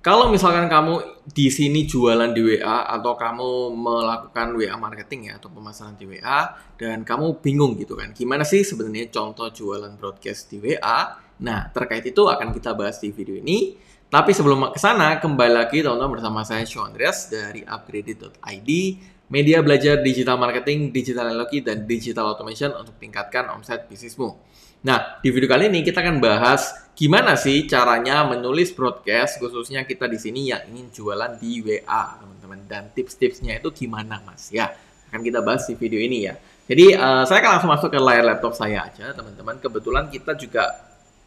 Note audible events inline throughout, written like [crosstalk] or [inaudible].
Kalau misalkan kamu di sini jualan di WA atau kamu melakukan WA marketing ya atau pemasaran di WA dan kamu bingung gitu kan, gimana sih sebenarnya contoh jualan broadcast di WA? Nah, terkait itu akan kita bahas di video ini. Tapi sebelum ke sana, kembali lagi teman-teman bersama saya Sean Andreas dari upgraded.id, media belajar digital marketing, digital analogi, dan digital automation untuk tingkatkan omset bisnismu. Nah, di video kali ini kita akan bahas gimana sih caranya menulis broadcast khususnya kita di sini yang ingin jualan di WA, teman-teman. Dan tips-tipsnya itu gimana, Mas? Ya, akan kita bahas di video ini ya. Jadi, uh, saya akan langsung masuk ke layar laptop saya aja, teman-teman. Kebetulan kita juga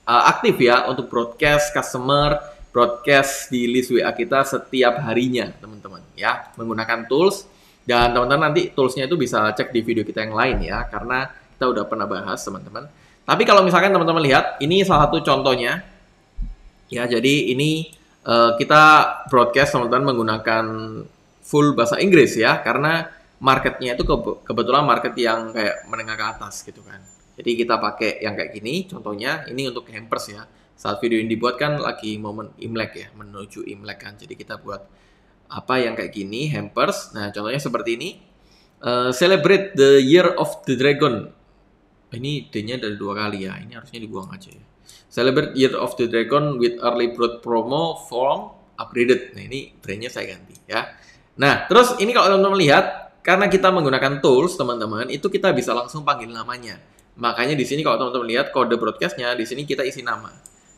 uh, aktif ya untuk broadcast customer, broadcast di list WA kita setiap harinya, teman-teman, ya. Menggunakan tools dan teman-teman nanti toolsnya itu bisa cek di video kita yang lain ya, karena kita udah pernah bahas, teman-teman. Tapi kalau misalkan teman-teman lihat, ini salah satu contohnya. Ya, jadi ini uh, kita broadcast teman-teman menggunakan full bahasa Inggris ya, karena marketnya itu ke kebetulan market yang kayak menengah ke atas gitu kan. Jadi kita pakai yang kayak gini, contohnya ini untuk hampers ya. Saat video ini dibuat kan lagi momen Imlek ya, menuju Imlek kan. Jadi kita buat apa yang kayak gini, hampers. Nah, contohnya seperti ini. Uh, celebrate the year of the dragon ini D-nya dari dua kali ya. Ini harusnya dibuang aja ya. Celebrate Year of the Dragon with early bird promo form upgraded. Nah, ini brand-nya saya ganti ya. Nah, terus ini kalau teman-teman lihat, karena kita menggunakan tools, teman-teman, itu kita bisa langsung panggil namanya. Makanya di sini kalau teman-teman lihat kode broadcastnya, di sini kita isi nama.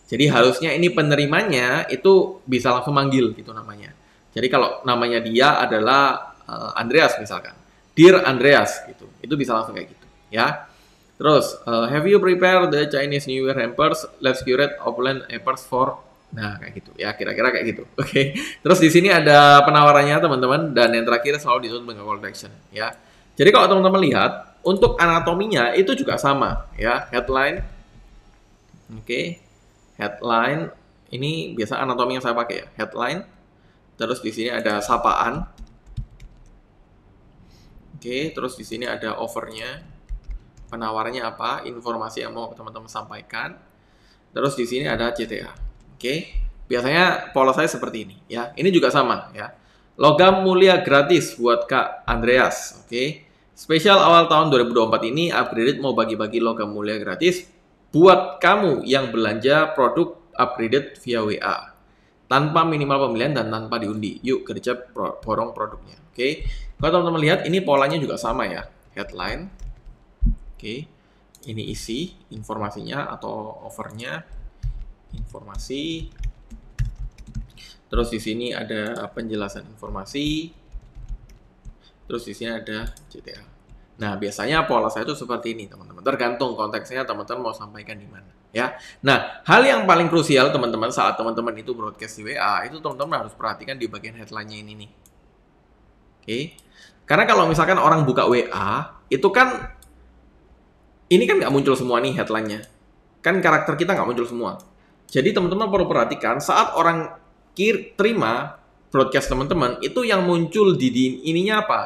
Jadi harusnya ini penerimanya itu bisa langsung manggil gitu namanya. Jadi kalau namanya dia adalah eh, Andreas misalkan, Dear Andreas gitu, itu bisa langsung kayak gitu ya. Terus, uh, have you prepared the Chinese New Year hampers? Let's curate offline hampers for Nah, kayak gitu ya, kira-kira kayak gitu. [laughs] Oke. Okay. Terus di sini ada penawarannya teman-teman dan yang terakhir selalu ditutup dengan call to action ya. Jadi kalau teman-teman lihat untuk anatominya itu juga sama ya, headline Oke. Okay. Headline ini biasa anatomi yang saya pakai ya, headline. Terus di sini ada sapaan. Oke, okay. terus di sini ada overnya Penawarnya apa, informasi yang mau teman-teman sampaikan. Terus di sini ada CTA. Oke. Biasanya pola saya seperti ini ya. Ini juga sama ya. Logam mulia gratis buat Kak Andreas. Oke. Spesial awal tahun 2024 ini Upgraded mau bagi-bagi logam mulia gratis buat kamu yang belanja produk Upgraded via WA tanpa minimal pembelian dan tanpa diundi. Yuk kerja borong produknya. Oke. Kalau teman-teman lihat ini polanya juga sama ya. Headline okay. ini isi informasinya atau overnya informasi terus di sini ada penjelasan informasi terus di sini ada CTA nah biasanya pola saya itu seperti ini teman-teman tergantung konteksnya teman-teman mau sampaikan di mana ya nah hal yang paling krusial teman-teman saat teman-teman itu broadcast di WA itu teman-teman harus perhatikan di bagian headline-nya ini nih oke Karena kalau misalkan orang buka WA, itu kan ini kan nggak muncul semua nih headline-nya. Kan karakter kita nggak muncul semua. Jadi teman-teman perlu perhatikan saat orang kir terima broadcast teman-teman itu yang muncul di, di ininya apa?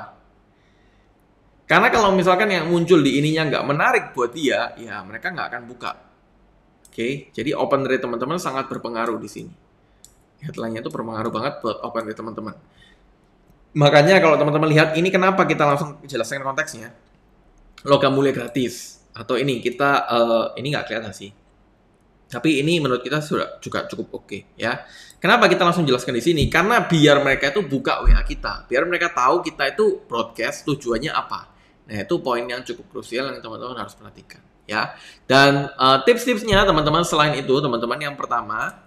Karena kalau misalkan yang muncul di ininya nggak menarik buat dia, ya mereka nggak akan buka. Oke, jadi open rate teman-teman sangat berpengaruh di sini. Headline-nya itu berpengaruh banget buat open rate teman-teman. Makanya kalau teman-teman lihat ini kenapa kita langsung jelaskan konteksnya. Logam mulia gratis atau ini kita uh, ini nggak kelihatan sih tapi ini menurut kita sudah juga cukup oke okay, ya kenapa kita langsung jelaskan di sini karena biar mereka itu buka wa kita biar mereka tahu kita itu broadcast tujuannya apa nah itu poin yang cukup krusial yang teman-teman harus perhatikan ya dan uh, tips-tipsnya teman-teman selain itu teman-teman yang pertama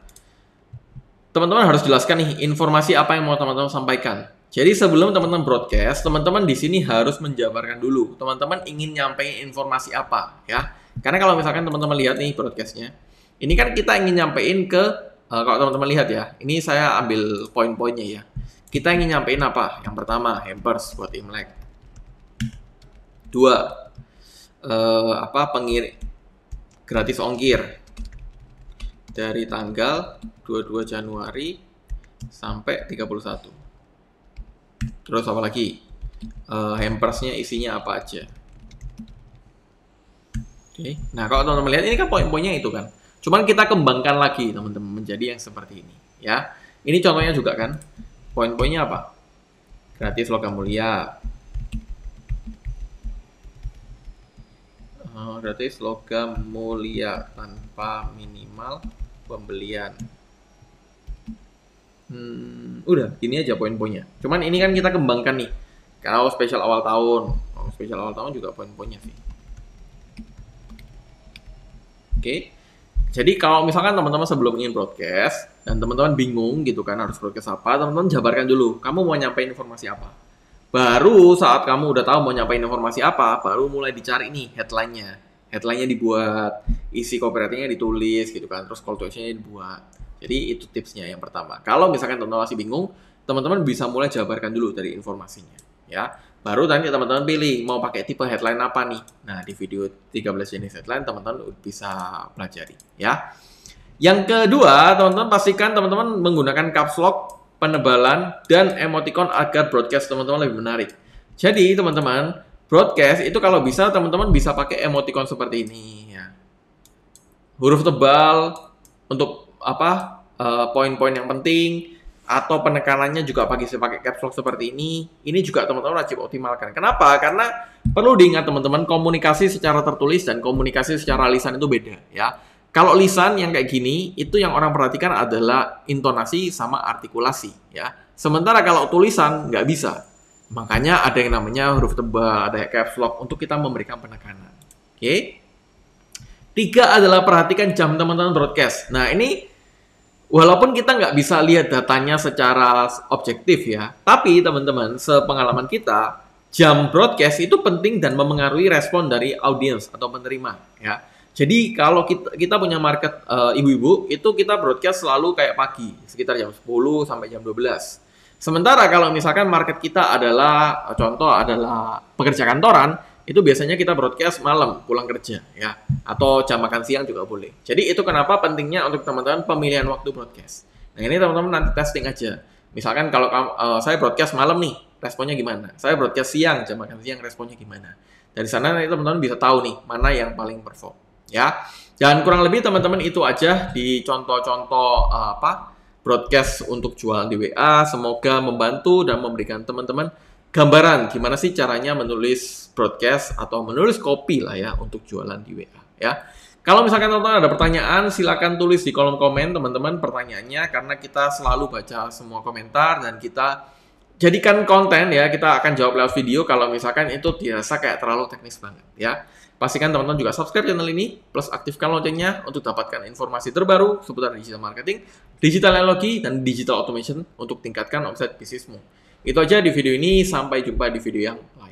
teman-teman harus jelaskan nih informasi apa yang mau teman-teman sampaikan jadi sebelum teman-teman broadcast, teman-teman di sini harus menjabarkan dulu. Teman-teman ingin nyampaikan informasi apa, ya? Karena kalau misalkan teman-teman lihat nih broadcastnya, ini kan kita ingin nyampein ke uh, kalau teman-teman lihat ya, ini saya ambil poin-poinnya ya. Kita ingin nyampein apa? Yang pertama, hampers buat Imlek. Dua, uh, apa pengir gratis ongkir dari tanggal 22 Januari sampai 31. Terus apa lagi? Uh, hampersnya isinya apa aja? Oke. Okay. Nah kalau teman-teman lihat ini kan poin-poinnya itu kan. Cuman kita kembangkan lagi teman-teman menjadi yang seperti ini ya. Ini contohnya juga kan. Poin-poinnya apa? Gratis logam mulia. Eh, gratis logam mulia tanpa minimal pembelian. Hmm, udah, ini aja poin-poinnya. Cuman ini kan kita kembangkan nih. Kalau spesial awal tahun, kalau spesial awal tahun juga poin-poinnya sih. Oke. Okay. Jadi kalau misalkan teman-teman sebelum ingin broadcast dan teman-teman bingung gitu kan harus broadcast apa, teman-teman jabarkan dulu. Kamu mau nyampein informasi apa? Baru saat kamu udah tahu mau nyampein informasi apa, baru mulai dicari nih headline-nya. Headline-nya dibuat, isi copywriting-nya ditulis gitu kan, terus call to action-nya dibuat jadi itu tipsnya yang pertama. Kalau misalkan teman-teman masih bingung, teman-teman bisa mulai jabarkan dulu dari informasinya, ya. Baru nanti teman-teman pilih mau pakai tipe headline apa nih. Nah, di video 13 jenis headline teman-teman bisa pelajari, ya. Yang kedua, teman-teman pastikan teman-teman menggunakan caps lock, penebalan, dan emoticon agar broadcast teman-teman lebih menarik. Jadi, teman-teman, broadcast itu kalau bisa teman-teman bisa pakai emoticon seperti ini, ya. Huruf tebal untuk apa uh, poin-poin yang penting atau penekanannya juga pakai pakai caps lock seperti ini, ini juga teman-teman wajib optimalkan. Kenapa? Karena perlu diingat teman-teman, komunikasi secara tertulis dan komunikasi secara lisan itu beda ya. Kalau lisan yang kayak gini, itu yang orang perhatikan adalah intonasi sama artikulasi ya. Sementara kalau tulisan nggak bisa. Makanya ada yang namanya huruf tebal, ada yang caps lock untuk kita memberikan penekanan. Oke. Okay? Tiga adalah perhatikan jam teman-teman broadcast. Nah, ini walaupun kita nggak bisa lihat datanya secara objektif ya, tapi teman-teman, sepengalaman kita, jam broadcast itu penting dan memengaruhi respon dari audiens atau penerima ya. Jadi kalau kita kita punya market ibu eh, ibu-ibu itu kita broadcast selalu kayak pagi sekitar jam 10 sampai jam 12. Sementara kalau misalkan market kita adalah contoh adalah pekerja kantoran, itu biasanya kita broadcast malam pulang kerja ya atau jam makan siang juga boleh. Jadi itu kenapa pentingnya untuk teman-teman pemilihan waktu broadcast. Nah ini teman-teman nanti testing aja. Misalkan kalau uh, saya broadcast malam nih, responnya gimana? Saya broadcast siang, jam makan siang responnya gimana? Dari sana nanti teman-teman bisa tahu nih mana yang paling perform ya. Dan kurang lebih teman-teman itu aja di contoh-contoh uh, apa broadcast untuk jual di WA. Semoga membantu dan memberikan teman-teman gambaran gimana sih caranya menulis broadcast atau menulis copy lah ya untuk jualan di WA ya. Kalau misalkan teman-teman ada pertanyaan, silakan tulis di kolom komen teman-teman pertanyaannya karena kita selalu baca semua komentar dan kita jadikan konten ya, kita akan jawab lewat video kalau misalkan itu dirasa kayak terlalu teknis banget ya. Pastikan teman-teman juga subscribe channel ini, plus aktifkan loncengnya untuk dapatkan informasi terbaru seputar digital marketing, digital analogi, dan digital automation untuk tingkatkan omset bisnismu. Itu aja di video ini, sampai jumpa di video yang lain.